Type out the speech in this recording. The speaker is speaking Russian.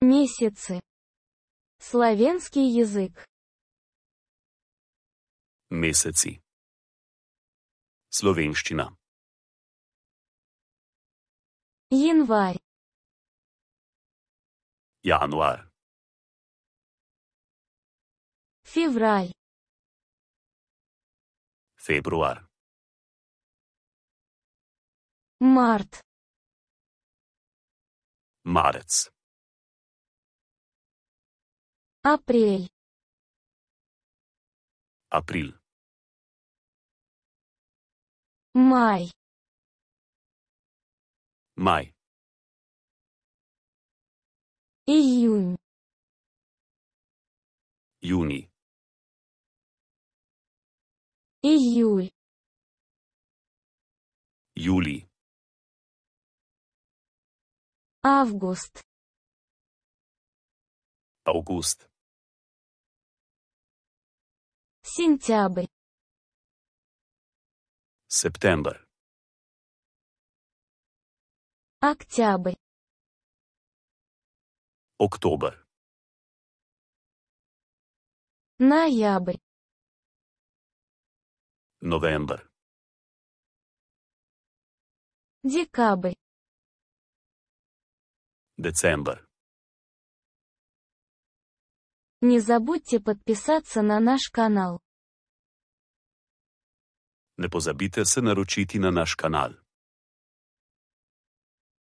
Месяцы. словенский язык. Месяцы. Словенщина. Январь. Януар. Февраль. Февруар. Март. Марец. Апрель. Апрель. Май. Май. Июнь. Июни. Июль. Юли. Август. Август. Сентябрь. September. Октябрь. Oktober. Ноябрь. November. Декабрь. December. Не забудьте подписаться на наш канал. Не pozabite se naročiti na naš kanal.